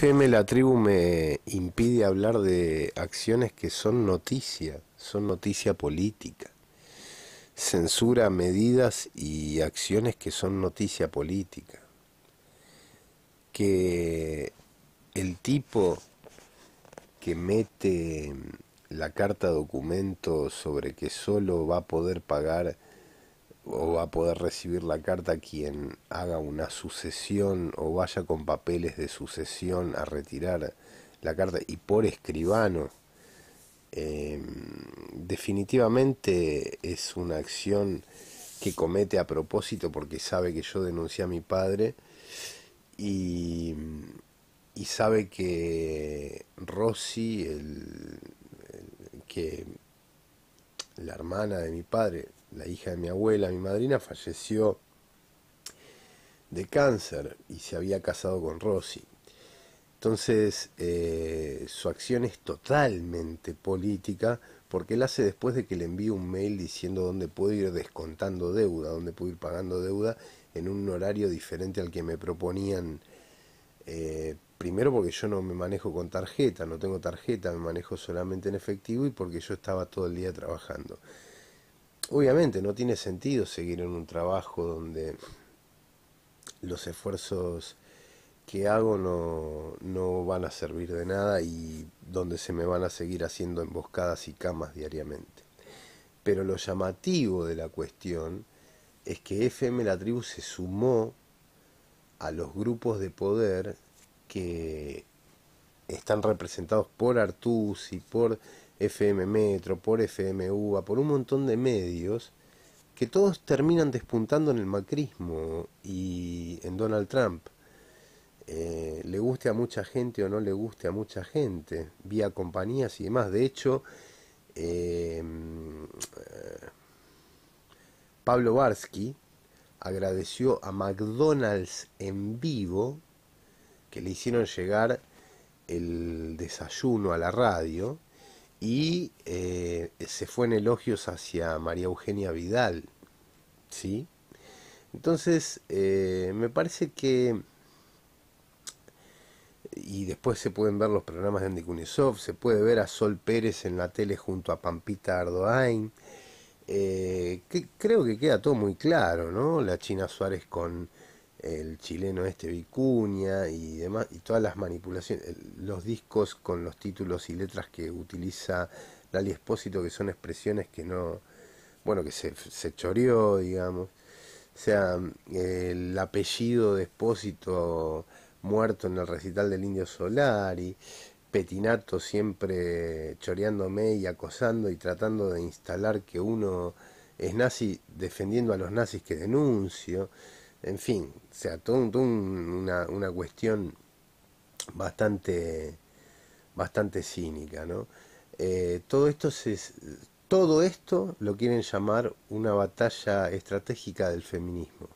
FM La Tribu me impide hablar de acciones que son noticia, son noticia política. Censura medidas y acciones que son noticia política. Que el tipo que mete la carta documento sobre que solo va a poder pagar o va a poder recibir la carta quien haga una sucesión o vaya con papeles de sucesión a retirar la carta y por escribano. Em, definitivamente es una acción que comete a propósito porque sabe que yo denuncié a mi padre y, sabe que Rossi, que la hermana de mi padre, la hija de mi abuela, mi madrina, falleció de cáncer y se había casado con Rossi. Entonces, eh, su acción es totalmente política porque él hace después de que le envíe un mail diciendo dónde puedo ir descontando deuda, dónde puedo ir pagando deuda en un horario diferente al que me proponían. Eh, primero porque yo no me manejo con tarjeta, no tengo tarjeta, me manejo solamente en efectivo y porque yo estaba todo el día trabajando obviamente no tiene sentido seguir en un trabajo donde los esfuerzos que hago no, no, van a servir de nada y donde se me van a seguir haciendo emboscadas y camas diariamente. Pero lo llamativo de la cuestión es que FM La Tribu se sumó a los grupos de poder que están representados por Artus y por FM Metro, por FM UBA, por un montón de medios que todos terminan despuntando en el macrismo y en Donald Trump. Eh, le guste a mucha gente o no le guste a mucha gente, vía compañías y demás. De hecho, eh, Pablo Barsky agradeció a McDonald's en vivo que le hicieron llegar el desayuno a la radio y eh, se fue en elogios hacia María Eugenia Vidal, ¿sí? Entonces, eh, me parece que... Y después se pueden ver los programas de Andy Kunisov, se puede ver a Sol Pérez en la tele junto a Pampita Ardoain. Eh, creo que queda todo muy claro, ¿no? La China Suárez con el chileno este Vicuña y demás, y todas las manipulaciones, los discos con los títulos y letras que utiliza Lali Espósito, que son expresiones que no, bueno, que se, se choreó, digamos. O sea, el apellido de Espósito muerto en el recital del Indio Solari, Petinato siempre choreándome y acosando y tratando de instalar que uno es nazi defendiendo a los nazis que denuncio en fin, o sea, una, cuestión bastante, bastante cínica, ¿no? Eh, todo esto todo esto lo quieren llamar una batalla estratégica del feminismo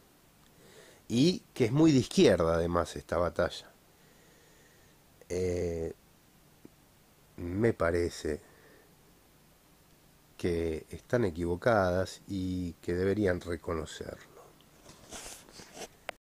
y que es muy de izquierda además esta batalla. Eh, me parece que están equivocadas y que deberían reconocerlo.